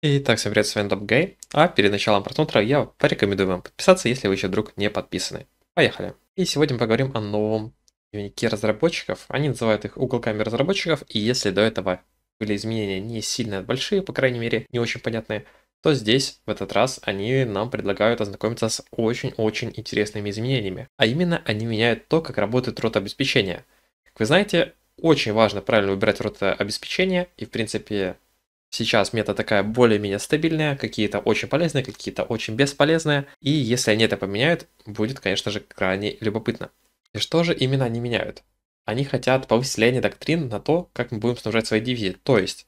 Итак, всем привет, с вами Гей. а перед началом просмотра я порекомендую вам подписаться, если вы еще вдруг не подписаны. Поехали! И сегодня мы поговорим о новом дневнике разработчиков. Они называют их уголками разработчиков, и если до этого были изменения не сильно большие, по крайней мере, не очень понятные, то здесь, в этот раз, они нам предлагают ознакомиться с очень-очень интересными изменениями. А именно, они меняют то, как работает рот обеспечения. Как вы знаете, очень важно правильно выбирать рот э, обеспечения, и, в принципе, Сейчас мета такая более-менее стабильная, какие-то очень полезные, какие-то очень бесполезные. И если они это поменяют, будет, конечно же, крайне любопытно. И что же именно они меняют? Они хотят повысить влияние доктрин на то, как мы будем снабжать свои дивизии. То есть,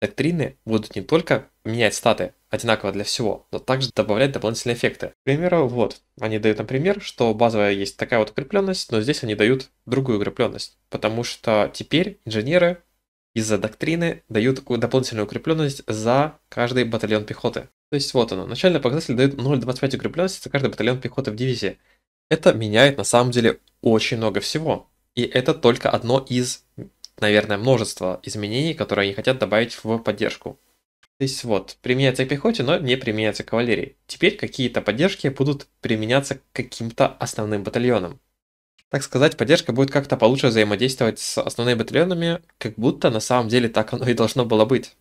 доктрины будут не только менять статы одинаково для всего, но также добавлять дополнительные эффекты. К примеру, вот, они дают, нам пример, что базовая есть такая вот укрепленность, но здесь они дают другую укрепленность, потому что теперь инженеры из-за доктрины дают такую дополнительную укрепленность за каждый батальон пехоты. То есть вот оно, начальный показатель дает 0,25 укрепленности за каждый батальон пехоты в дивизии. Это меняет на самом деле очень много всего. И это только одно из, наверное, множества изменений, которые они хотят добавить в поддержку. То есть вот, применяется к пехоте, но не применяется к кавалерии. Теперь какие-то поддержки будут применяться к каким-то основным батальонам так сказать, поддержка будет как-то получше взаимодействовать с основными батальонами, как будто на самом деле так оно и должно было быть.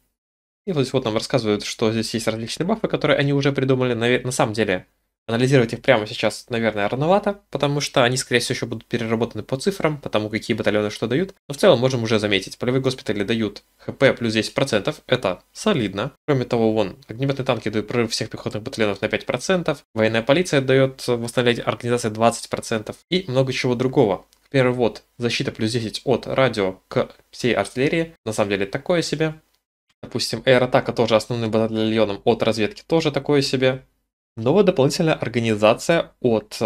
И вот здесь вот нам рассказывают, что здесь есть различные бафы, которые они уже придумали. На, на самом деле, Анализировать их прямо сейчас, наверное, рановато, потому что они, скорее всего, еще будут переработаны по цифрам, потому какие батальоны что дают. Но в целом можем уже заметить, полевые госпитали дают ХП плюс 10%, это солидно. Кроме того, вон, огнеметные танки дают прорыв всех пехотных батальонов на 5%, военная полиция дает восстановлять организации 20% и много чего другого. Первый вот, защита плюс 10 от радио к всей артиллерии, на самом деле такое себе. Допустим, аэротака тоже основным батальоном от разведки тоже такое себе. Новая дополнительная организация от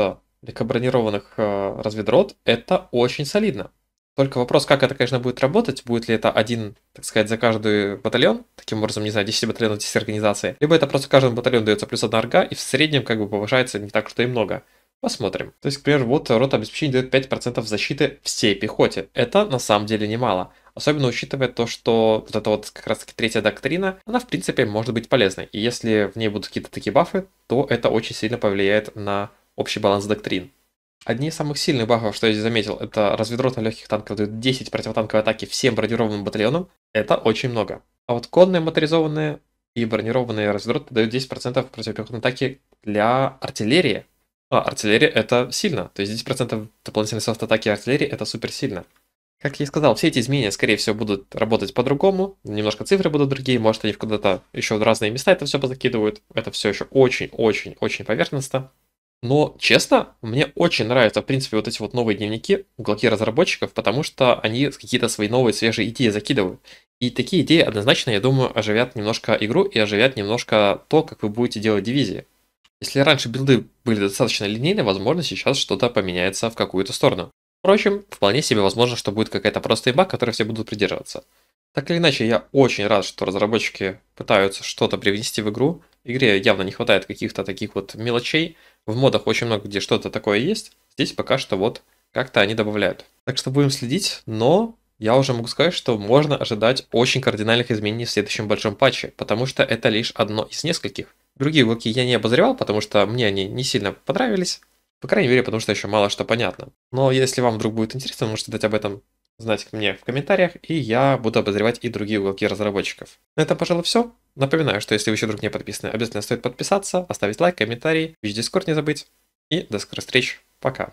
декабронированных э, э, разведрот – это очень солидно. Только вопрос, как это, конечно, будет работать. Будет ли это один, так сказать, за каждый батальон, таким образом, не знаю, 10 батальонов, 10 организаций. Либо это просто каждому батальону дается плюс одна орга, и в среднем как бы повышается не так, что и много. Посмотрим. То есть, к примеру, вот рота обеспечения дает 5% защиты всей пехоте. Это на самом деле немало. Особенно учитывая то, что вот эта вот как раз таки третья доктрина, она в принципе может быть полезной. И если в ней будут какие-то такие бафы, то это очень сильно повлияет на общий баланс доктрин. Одни из самых сильных бафов, что я здесь заметил, это разведрота легких танков дают 10 противотанковой атаки всем бронированным батальонам. Это очень много. А вот конные моторизованные и бронированные разведроты дают 10% противопехотной атаки для артиллерии. А, артиллерия это сильно. То есть 10% дополнительной софт атаки артиллерии это супер сильно. Как я и сказал, все эти изменения, скорее всего, будут работать по-другому, немножко цифры будут другие, может, они куда-то еще в разные места это все позакидывают, это все еще очень-очень-очень поверхностно. Но, честно, мне очень нравятся, в принципе, вот эти вот новые дневники, уголки разработчиков, потому что они какие-то свои новые свежие идеи закидывают. И такие идеи однозначно, я думаю, оживят немножко игру и оживят немножко то, как вы будете делать дивизии. Если раньше билды были достаточно линейны, возможно, сейчас что-то поменяется в какую-то сторону. Впрочем, вполне себе возможно, что будет какая-то простая баг, которой все будут придерживаться. Так или иначе, я очень рад, что разработчики пытаются что-то привнести в игру. Игре явно не хватает каких-то таких вот мелочей. В модах очень много где что-то такое есть. Здесь пока что вот как-то они добавляют. Так что будем следить, но я уже могу сказать, что можно ожидать очень кардинальных изменений в следующем большом патче, потому что это лишь одно из нескольких. Другие игроки я не обозревал, потому что мне они не сильно понравились. По крайней мере, потому что еще мало что понятно. Но если вам вдруг будет интересно, вы можете дать об этом знать мне в комментариях, и я буду обозревать и другие уголки разработчиков. На этом, пожалуй, все. Напоминаю, что если вы еще вдруг не подписаны, обязательно стоит подписаться, оставить лайк, комментарий, весь Discord не забыть. И до скорых встреч. Пока.